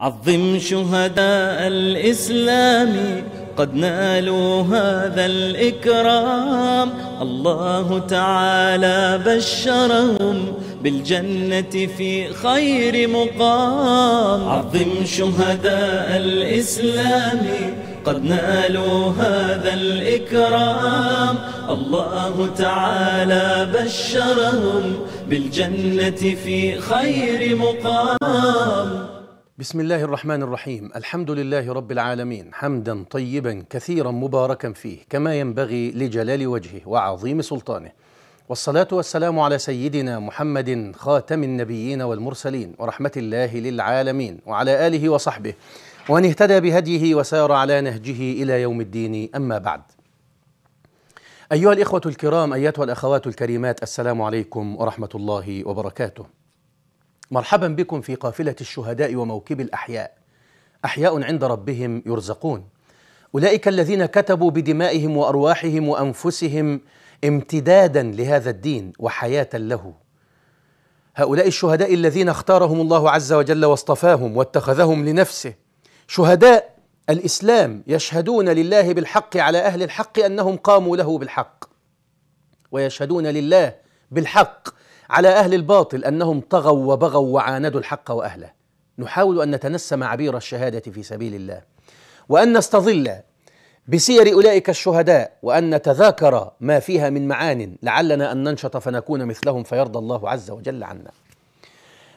عظم شهداء الإسلام قد نالوا هذا الإكرام الله تعالى بشرهم بالجنة في خير مقام عظم شهداء الإسلام قد نالوا هذا الإكرام الله تعالى بشرهم بالجنة في خير مقام بسم الله الرحمن الرحيم الحمد لله رب العالمين حمدا طيبا كثيرا مباركا فيه كما ينبغي لجلال وجهه وعظيم سلطانه والصلاه والسلام على سيدنا محمد خاتم النبيين والمرسلين ورحمه الله للعالمين وعلى اله وصحبه ومن اهتدى بهديه وسار على نهجه الى يوم الدين اما بعد ايها الاخوه الكرام ايتها الاخوات الكريمات السلام عليكم ورحمه الله وبركاته مرحبا بكم في قافلة الشهداء وموكب الأحياء أحياء عند ربهم يرزقون أولئك الذين كتبوا بدمائهم وأرواحهم وأنفسهم امتدادا لهذا الدين وحياة له هؤلاء الشهداء الذين اختارهم الله عز وجل واصطفاهم واتخذهم لنفسه شهداء الإسلام يشهدون لله بالحق على أهل الحق أنهم قاموا له بالحق ويشهدون لله بالحق على أهل الباطل أنهم طغوا وبغوا وعاندوا الحق وأهله نحاول أن نتنسم عبير الشهادة في سبيل الله وأن نستظل بسير أولئك الشهداء وأن نتذاكر ما فيها من معان لعلنا أن ننشط فنكون مثلهم فيرضى الله عز وجل عنا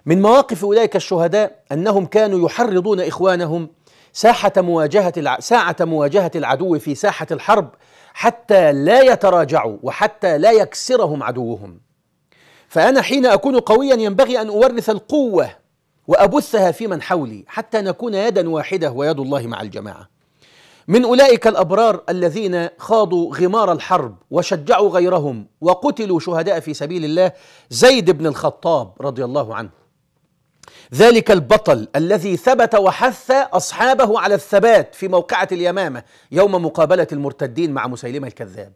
من مواقف أولئك الشهداء أنهم كانوا يحرضون إخوانهم ساحة مواجهة الع... ساعة مواجهة العدو في ساحة الحرب حتى لا يتراجعوا وحتى لا يكسرهم عدوهم فأنا حين أكون قويا ينبغي أن أورث القوة وأبثها في من حولي حتى نكون يدا واحدة ويد الله مع الجماعة من أولئك الأبرار الذين خاضوا غمار الحرب وشجعوا غيرهم وقتلوا شهداء في سبيل الله زيد بن الخطاب رضي الله عنه ذلك البطل الذي ثبت وحث أصحابه على الثبات في موقعة اليمامة يوم مقابلة المرتدين مع مسيلمة الكذاب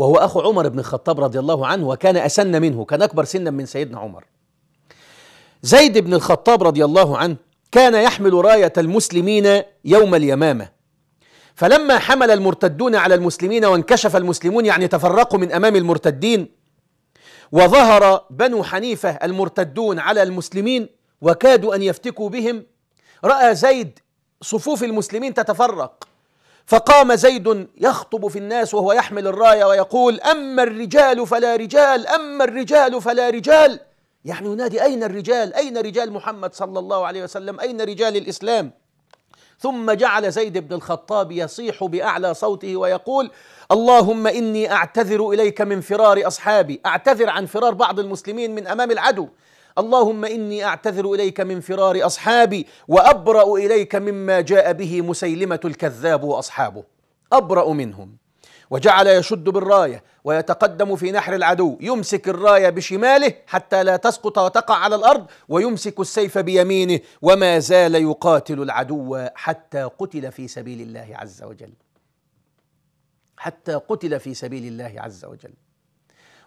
وهو أخو عمر بن الخطاب رضي الله عنه وكان أسن منه كان أكبر سنا من سيدنا عمر زيد بن الخطاب رضي الله عنه كان يحمل راية المسلمين يوم اليمامة فلما حمل المرتدون على المسلمين وانكشف المسلمون يعني تفرقوا من أمام المرتدين وظهر بنو حنيفة المرتدون على المسلمين وكادوا أن يفتكوا بهم رأى زيد صفوف المسلمين تتفرق فقام زيد يخطب في الناس وهو يحمل الرايه ويقول اما الرجال فلا رجال اما الرجال فلا رجال يعني ينادي اين الرجال اين رجال محمد صلى الله عليه وسلم اين رجال الاسلام ثم جعل زيد بن الخطاب يصيح باعلى صوته ويقول اللهم اني اعتذر اليك من فرار اصحابي اعتذر عن فرار بعض المسلمين من امام العدو اللهم إني أعتذر إليك من فرار أصحابي وأبرأ إليك مما جاء به مسيلمة الكذاب وأصحابه أبرأ منهم وجعل يشد بالراية ويتقدم في نحر العدو يمسك الراية بشماله حتى لا تسقط وتقع على الأرض ويمسك السيف بيمينه وما زال يقاتل العدو حتى قتل في سبيل الله عز وجل حتى قتل في سبيل الله عز وجل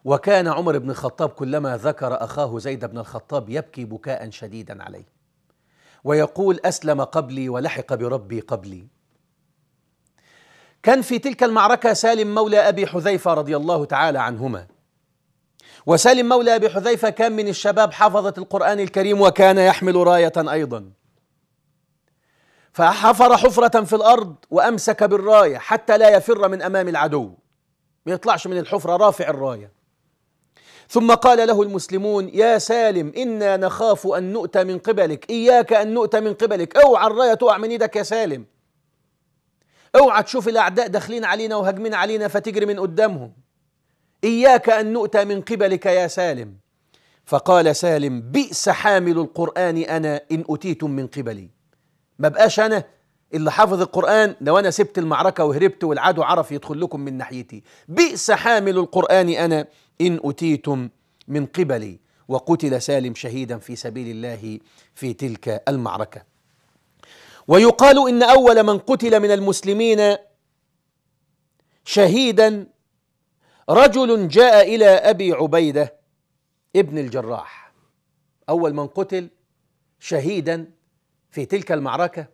وكان عمر بن الخطاب كلما ذكر اخاه زيد بن الخطاب يبكي بكاء شديدا عليه ويقول اسلم قبلي ولحق بربي قبلي كان في تلك المعركه سالم مولى ابي حذيفه رضي الله تعالى عنهما وسالم مولى ابي حذيفه كان من الشباب حفظه القران الكريم وكان يحمل رايه ايضا فحفر حفره في الارض وامسك بالرايه حتى لا يفر من امام العدو ما يطلعش من الحفره رافع الرايه ثم قال له المسلمون يا سالم إنا نخاف أن نؤتى من قبلك إياك أن نؤتى من قبلك اوعى الراية تقع من إيدك يا سالم اوعى تشوف الأعداء داخلين علينا وهاجمين علينا فتجري من قدامهم إياك أن نؤتى من قبلك يا سالم فقال سالم بئس حامل القرآن أنا إن أتيتم من قبلي ما بقاش أنا اللي حافظ القرآن لو أنا سبت المعركة وهربت والعدو عرف يدخل لكم من ناحيتي بئس حامل القرآن أنا إن أوتيتم من قبلي وقتل سالم شهيدا في سبيل الله في تلك المعركة ويقال إن أول من قتل من المسلمين شهيدا رجل جاء إلى أبي عبيدة ابن الجراح أول من قتل شهيدا في تلك المعركة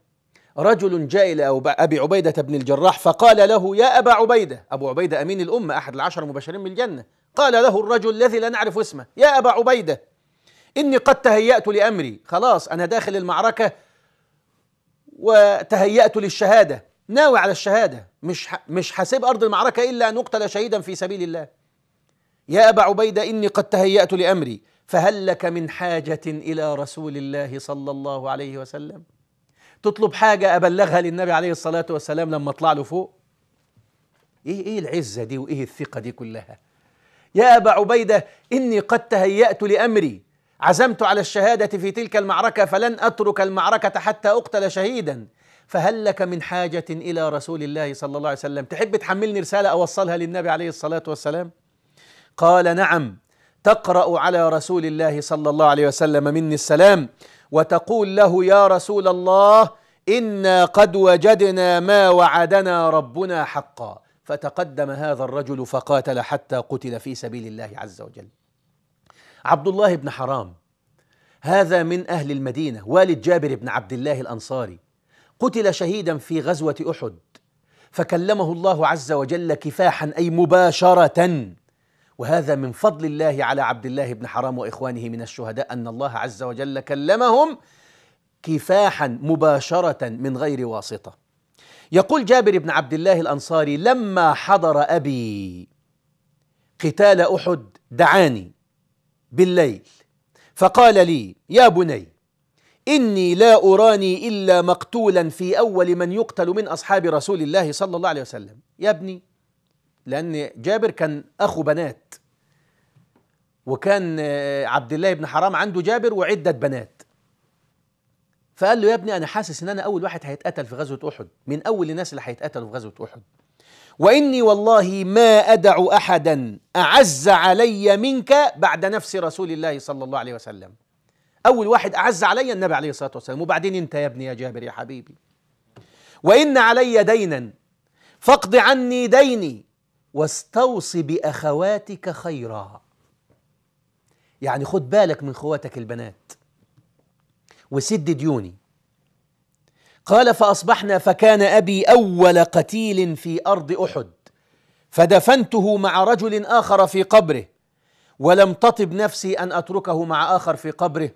رجل جاء إلى أبي عبيدة بن الجراح فقال له يا أبا عبيدة أبو عبيدة أمين الأمة أحد العشر المبشرين بالجنة قال له الرجل الذي لا نعرف اسمه يا أبا عبيدة إني قد تهيأت لأمري خلاص أنا داخل المعركة وتهيأت للشهادة ناوي على الشهادة مش مش حاسب أرض المعركة إلا أن أقتل شهيدا في سبيل الله يا أبا عبيدة إني قد تهيأت لأمري فهل لك من حاجة إلى رسول الله صلى الله عليه وسلم تطلب حاجة أبلغها للنبي عليه الصلاة والسلام لما أطلع له فوق إيه إيه العزة دي وإيه الثقة دي كلها يا أبا عبيدة إني قد تهيأت لأمري عزمت على الشهادة في تلك المعركة فلن أترك المعركة حتى أقتل شهيدا فهل لك من حاجة إلى رسول الله صلى الله عليه وسلم تحب تحملني رسالة أوصلها للنبي عليه الصلاة والسلام قال نعم تقرأ على رسول الله صلى الله عليه وسلم مني السلام وتقول له يا رسول الله إنا قد وجدنا ما وعدنا ربنا حقا فتقدم هذا الرجل فقاتل حتى قتل في سبيل الله عز وجل عبد الله بن حرام هذا من اهل المدينه والد جابر بن عبد الله الانصاري قتل شهيدا في غزوه احد فكلمه الله عز وجل كفاحا اي مباشره وهذا من فضل الله على عبد الله بن حرام واخوانه من الشهداء ان الله عز وجل كلمهم كفاحا مباشره من غير واسطه يقول جابر بن عبد الله الانصاري لما حضر ابي قتال احد دعاني بالليل فقال لي يا بني اني لا اراني الا مقتولا في اول من يقتل من اصحاب رسول الله صلى الله عليه وسلم يا ابني لان جابر كان اخو بنات وكان عبد الله بن حرام عنده جابر وعده بنات فقال له يا ابني انا حاسس ان انا اول واحد هيتقتل في غزوه احد من اول الناس اللي هيتقتلوا في غزوه احد واني والله ما ادع احدا اعز علي منك بعد نفس رسول الله صلى الله عليه وسلم اول واحد اعز علي النبي عليه الصلاه والسلام وبعدين انت يا ابني يا جابر يا حبيبي وان علي دينا فاقض عني ديني واستوص باخواتك خيرا يعني خد بالك من خواتك البنات وسد ديوني قال فاصبحنا فكان ابي اول قتيل في ارض احد فدفنته مع رجل اخر في قبره ولم تطب نفسي ان اتركه مع اخر في قبره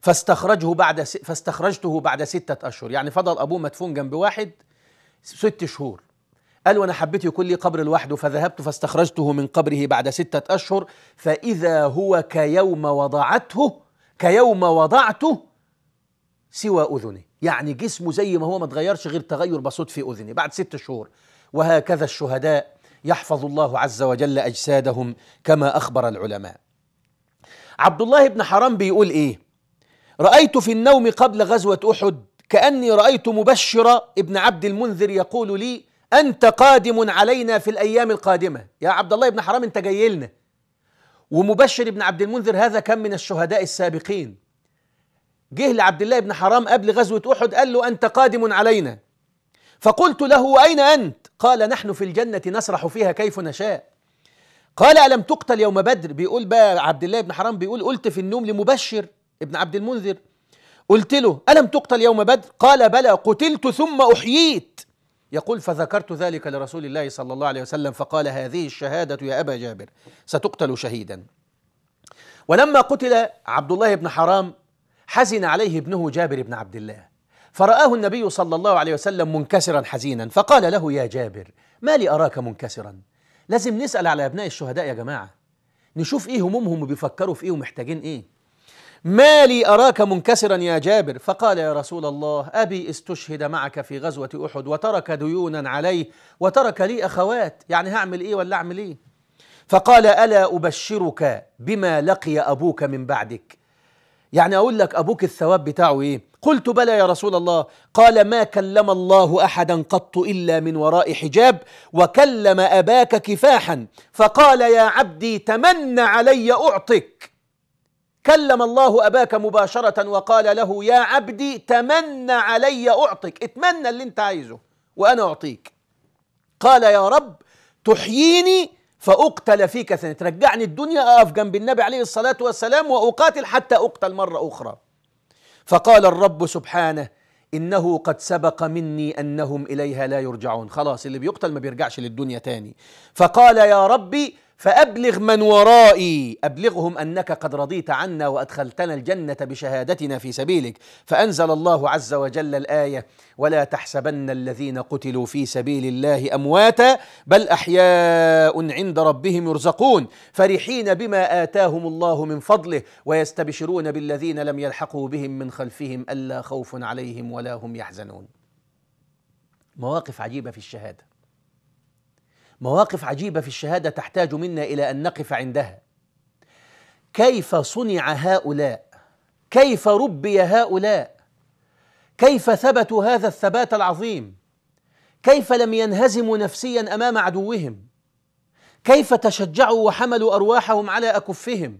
فاستخرجه بعد س... فاستخرجته بعد ستة أشهر يعني فضل أبوه مدفون جنب واحد ست شهور قال وأنا حبيت يكون لي قبر لوحده فذهبت فاستخرجته من قبره بعد ستة أشهر فإذا هو كيوم وضعته كيوم وضعته سوى أذنه يعني جسمه زي ما هو ما اتغيرش غير تغير بسيط في أذني بعد ست شهور وهكذا الشهداء يحفظ الله عز وجل أجسادهم كما أخبر العلماء عبد الله بن حرام بيقول إيه رأيت في النوم قبل غزوة أحد كأني رأيت مبشر ابن عبد المنذر يقول لي أنت قادم علينا في الأيام القادمة يا عبد الله بن حرام أنت جاي لنا ومبشر ابن عبد المنذر هذا كان من الشهداء السابقين جه لعبد الله بن حرام قبل غزوة أحد قال له أنت قادم علينا فقلت له أين أنت؟ قال نحن في الجنة نسرح فيها كيف نشاء قال ألم تقتل يوم بدر؟ بيقول بقى عبد الله بن حرام بيقول قلت في النوم لمبشر ابن عبد المنذر قلت له ألم تقتل يوم بدر؟ قال بلى قتلت ثم أحييت يقول فذكرت ذلك لرسول الله صلى الله عليه وسلم فقال هذه الشهادة يا أبا جابر ستقتل شهيدا ولما قتل عبد الله بن حرام حزن عليه ابنه جابر بن عبد الله فرآه النبي صلى الله عليه وسلم منكسرا حزينا فقال له يا جابر ما لي أراك منكسرا لازم نسأل على أبناء الشهداء يا جماعة نشوف إيه همومهم وبيفكروا في إيه ومحتاجين إيه ما لي أراك منكسرا يا جابر فقال يا رسول الله أبي استشهد معك في غزوة أحد وترك ديونا عليه وترك لي أخوات يعني هعمل إيه ولا أعمل إيه فقال ألا أبشرك بما لقي أبوك من بعدك يعني أقول لك أبوك الثواب بتاعه إيه قلت بلى يا رسول الله قال ما كلم الله أحدا قط إلا من وراء حجاب وكلم أباك كفاحا فقال يا عبدي تمن علي أعطك كلم الله أباك مباشرة وقال له يا عبدي تمن علي أعطك اتمنى اللي انت عايزه وأنا أعطيك قال يا رب تحييني فأقتل فيك ثانية ترجعني الدنيا أقف جنب النبي عليه الصلاة والسلام وأقاتل حتى أقتل مرة أخرى فقال الرب سبحانه إنه قد سبق مني أنهم إليها لا يرجعون خلاص اللي بيقتل ما بيرجعش للدنيا تاني فقال يا ربي فأبلغ من ورائي أبلغهم أنك قد رضيت عنا وأدخلتنا الجنة بشهادتنا في سبيلك فأنزل الله عز وجل الآية ولا تحسبن الذين قتلوا في سبيل الله أمواتا بل أحياء عند ربهم يرزقون فرحين بما آتاهم الله من فضله ويستبشرون بالذين لم يلحقوا بهم من خلفهم ألا خوف عليهم ولا هم يحزنون مواقف عجيبة في الشهادة مواقف عجيبة في الشهادة تحتاج منا إلى أن نقف عندها كيف صنع هؤلاء كيف ربي هؤلاء كيف ثبتوا هذا الثبات العظيم كيف لم ينهزموا نفسيا امام عدوهم كيف تشجعوا وحملوا ارواحهم على اكفهم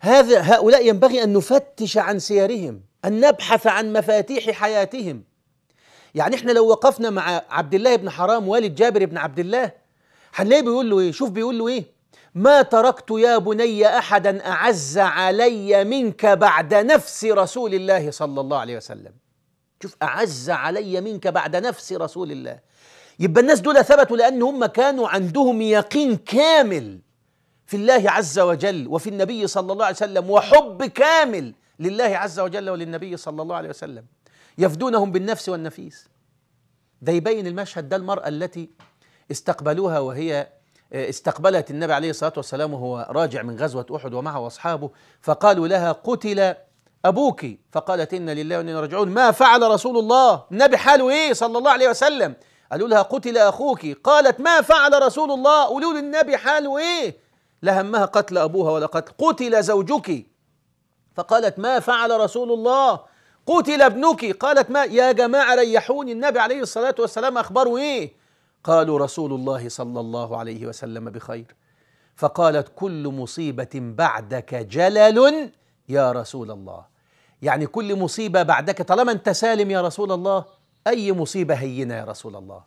هذا هؤلاء ينبغي ان نفتش عن سيرهم ان نبحث عن مفاتيح حياتهم يعني احنا لو وقفنا مع عبد الله بن حرام والد جابر بن عبد الله هنلاقيه بيقول له ايه شوف بيقول له ايه ما تركت يا بني احدا اعز علي منك بعد نفس رسول الله صلى الله عليه وسلم شوف اعز علي منك بعد نفس رسول الله يبقى الناس دول ثبتوا لان هم كانوا عندهم يقين كامل في الله عز وجل وفي النبي صلى الله عليه وسلم وحب كامل لله عز وجل وللنبي صلى الله عليه وسلم يفدونهم بالنفس والنفيس ده يبين المشهد ده المرأة التي استقبلوها وهي آه، استقبلت النبي عليه الصلاة والسلام وهو راجع من غزوة أحد ومعه أصحابه فقالوا لها قتل أبوك فقالت إن لله وإنا راجعون ما فعل رسول الله النبي حاله إيه صلى الله عليه وسلم قالوا لها قتل أخوك قالت ما فعل رسول الله قولوا للنبي حاله إيه لهمها قتل أبوها ولا قتل قتل زوجك فقالت ما فعل رسول الله قتل ابنك قالت ما يا جماعة ريحوني النبي عليه الصلاة والسلام أخبروا إيه قالوا رسول الله صلى الله عليه وسلم بخير فقالت كل مصيبة بعدك جلل يا رسول الله يعني كل مصيبة بعدك طالما أنت سالم يا رسول الله أي مصيبة هينة يا رسول الله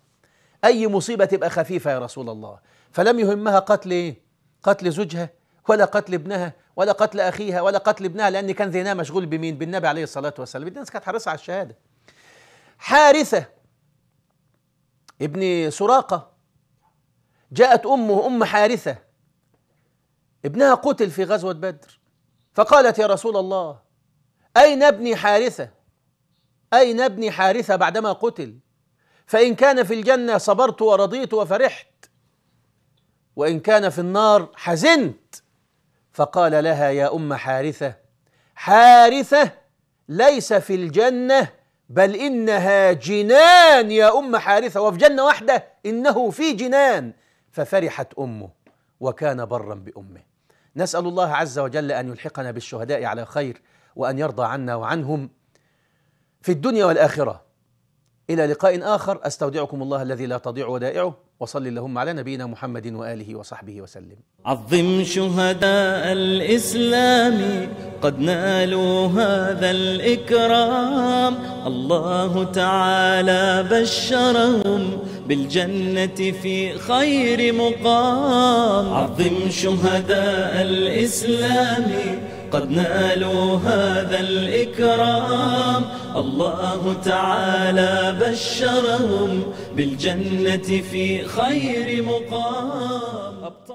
أي مصيبة تبقى خفيفة يا رسول الله فلم يهمها قتل إيه؟ قتل زوجها ولا قتل ابنها ولا قتل اخيها ولا قتل ابنها لان كان ذهنها مشغول بمين بالنبي عليه الصلاه والسلام الناس كانت حريصه على الشهاده حارثه ابن سراقه جاءت امه ام حارثه ابنها قتل في غزوه بدر فقالت يا رسول الله اين ابني حارثه اين ابني حارثه بعدما قتل فان كان في الجنه صبرت ورضيت وفرحت وان كان في النار حزنت فقال لها يا ام حارثه حارثه ليس في الجنه بل انها جنان يا ام حارثه وفي جنه واحده انه في جنان ففرحت امه وكان برا بامه نسال الله عز وجل ان يلحقنا بالشهداء على خير وان يرضى عنا وعنهم في الدنيا والاخره الى لقاء اخر استودعكم الله الذي لا تضيع ودائعه وصل اللهم على نبينا محمد وآله وصحبه وسلم عظم شهداء الإسلام قد نالوا هذا الإكرام الله تعالى بشرهم بالجنة في خير مقام عظم شهداء الإسلام قد نالوا هذا الإكرام الله تعالى بشرهم بالجنة في خير مقام